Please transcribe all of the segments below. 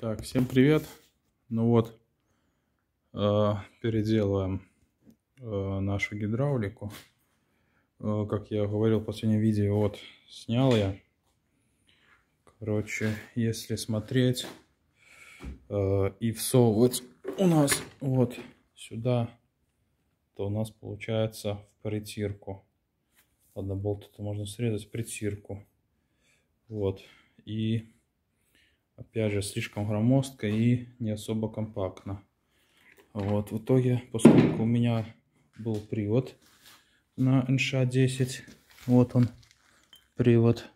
Так, всем привет. Ну вот, э, переделываем э, нашу гидравлику. Э, как я говорил в последнем видео, вот снял я. Короче, если смотреть и всовывать у нас вот сюда, то у нас получается в притирку. Ладно, болт это можно срезать, в притирку. Вот, и опять же, слишком громоздко и не особо компактно. Вот, в итоге, поскольку у меня был привод на nsh 10 вот он, привод,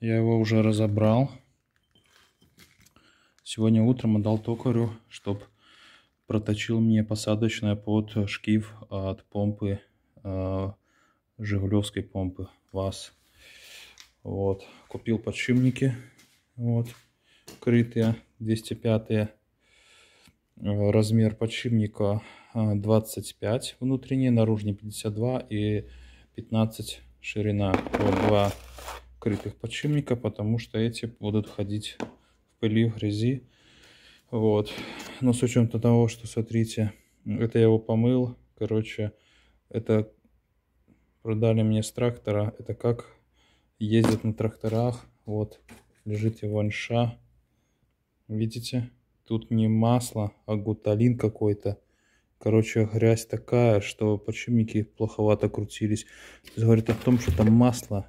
я его уже разобрал. Сегодня утром отдал токарю, чтобы проточил мне посадочное под шкив от помпы, э, жигулевской помпы ВАЗ. Вот, купил подшипники вот. Крытые 205 э, размер подшипника 25 э, внутренний, наружный 52 и 15 ширина. Вот два крытых подшипника, потому что эти будут ходить в пыли, в грязи. Вот. Но с учетом того, что, смотрите, это я его помыл, короче, это продали мне с трактора, это как ездят на тракторах, вот, лежите ванша Видите? Тут не масло, а гуталин какой-то. Короче, грязь такая, что подшипники плоховато крутились. То есть, говорит о том, что там масло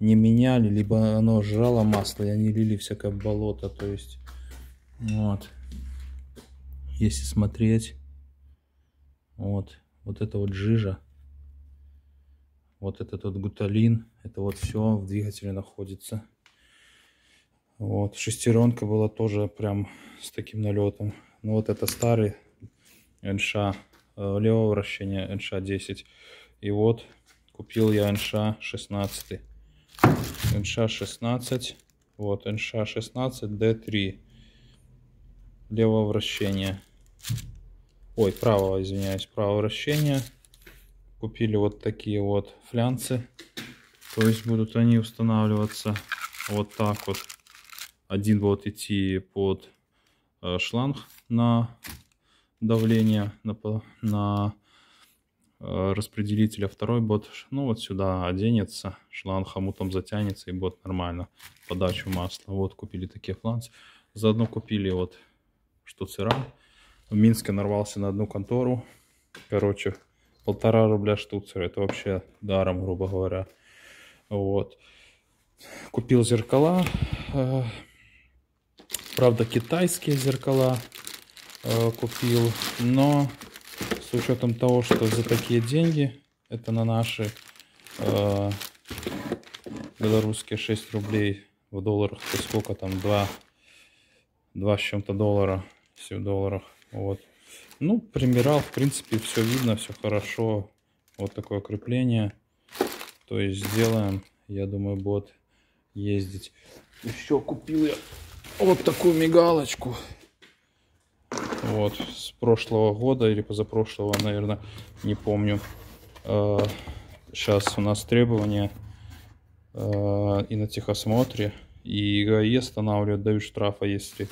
не меняли, либо оно сжало масло, и они лили всякое болото. То есть, вот. Если смотреть, вот, вот это вот жижа, вот этот вот гуталин, это вот все в двигателе находится. Вот. Шестеренка была тоже прям с таким налетом. Ну вот это старый НШ, а, э, левого вращения НШ-10. А И вот купил я НШ-16. А НШ-16, вот НШ-16D3. Левого вращения. Ой, правого, извиняюсь, правого вращения. Купили вот такие вот флянцы. То есть будут они устанавливаться вот так вот один будет идти под э, шланг на давление, на, на э, распределителя, а второй будет, ну вот сюда оденется, шланг хомутом затянется и будет нормально подачу масла. Вот купили такие фланцы. Заодно купили вот штуцера. В Минске нарвался на одну контору. Короче, полтора рубля штуцер. Это вообще даром, грубо говоря. Вот. Купил зеркала. Э, Правда, китайские зеркала э, купил, но с учетом того, что за такие деньги, это на наши э, белорусские 6 рублей в долларах, то сколько там, 2, 2 с чем-то доллара, все в долларах, вот. Ну, примерал, в принципе, все видно, все хорошо, вот такое крепление, то есть сделаем, я думаю, будет ездить. Еще купил я вот такую мигалочку. Вот, с прошлого года или позапрошлого, наверное, не помню. Сейчас а, у нас требования а, и на техосмотре, и ГАИ останавливают, дают штрафа, если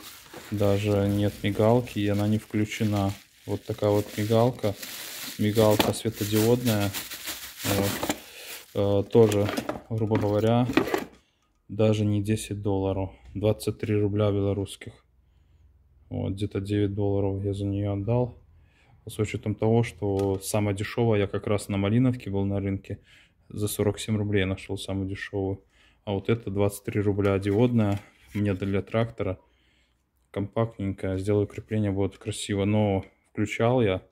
даже нет мигалки, и она не включена. Вот такая вот мигалка. Мигалка светодиодная. Вот. А, тоже, грубо говоря, даже не 10 долларов, 23 рубля белорусских. Вот, где-то 9 долларов я за нее отдал. С учетом того, что самая дешевая, я как раз на Малиновке был на рынке, за 47 рублей нашел самую дешевую. А вот это 23 рубля диодная, мне для трактора, компактненькая, сделаю крепление, будет красиво. Но включал я,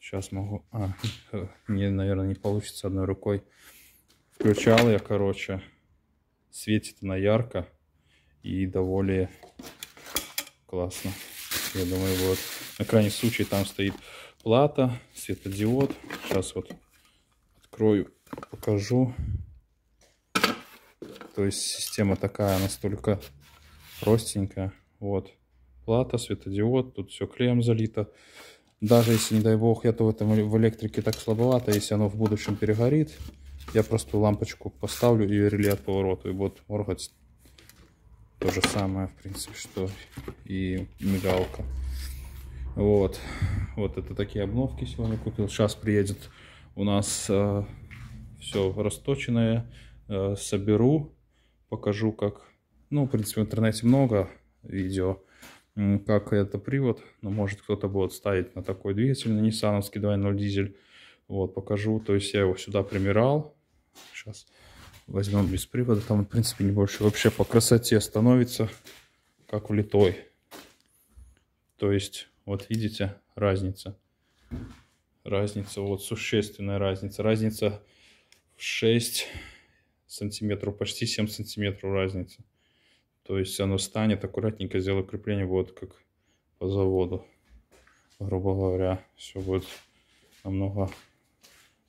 сейчас могу, а, не, наверное, не получится одной рукой. Включал я, короче, Светит она ярко и довольно классно. Я думаю, вот. На крайний случай там стоит плата, светодиод. Сейчас вот открою, покажу. То есть система такая настолько простенькая. Вот плата, светодиод, тут все клеем залито. Даже если, не дай бог, я то в этом в электрике так слабовато, если оно в будущем перегорит, я просто лампочку поставлю и реле от поворота, и будет моргать то же самое, в принципе, что и мигалка. Вот, вот это такие обновки сегодня купил. Сейчас приедет у нас э, все расточенное, э, соберу, покажу, как, ну, в принципе, в интернете много видео, как это привод, но может кто-то будет ставить на такой двигатель, на ниссановский 2.0 дизель, вот, покажу. То есть я его сюда примерал. Сейчас возьмем без привода. Там, в принципе, не больше вообще по красоте становится, как влитой. То есть, вот видите, разница. Разница, вот существенная разница. Разница в 6 сантиметров, почти 7 сантиметров разница. То есть оно станет, аккуратненько сделаю крепление, вот как по заводу. Грубо говоря, все будет намного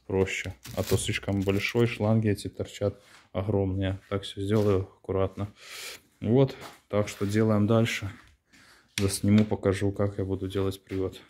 проще. А то слишком большой, шланги эти торчат огромные. Так все сделаю аккуратно. Вот, так что делаем дальше. Засниму, покажу, как я буду делать привод.